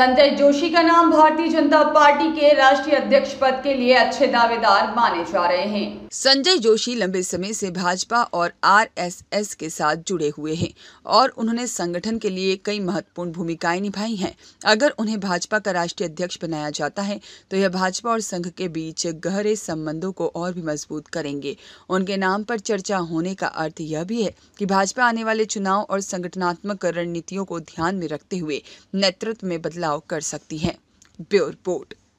संजय जोशी का नाम भारतीय जनता पार्टी के राष्ट्रीय अध्यक्ष पद के लिए अच्छे दावेदार माने जा रहे हैं संजय जोशी लंबे समय से भाजपा और आरएसएस के साथ जुड़े हुए हैं और उन्होंने संगठन के लिए कई महत्वपूर्ण भूमिकाएं निभाई हैं अगर उन्हें भाजपा का राष्ट्रीय अध्यक्ष बनाया जाता है तो यह भाजपा और संघ के बीच गहरे संबंधों को और भी मजबूत करेंगे उनके नाम पर चर्चा होने का अर्थ यह भी है कि भाजपा आने वाले चुनाव और संगठनात्मक रणनीतियों को ध्यान में रखते हुए नेतृत्व में बदलाव बदलाव कर सकती है ब्योर बोर्ड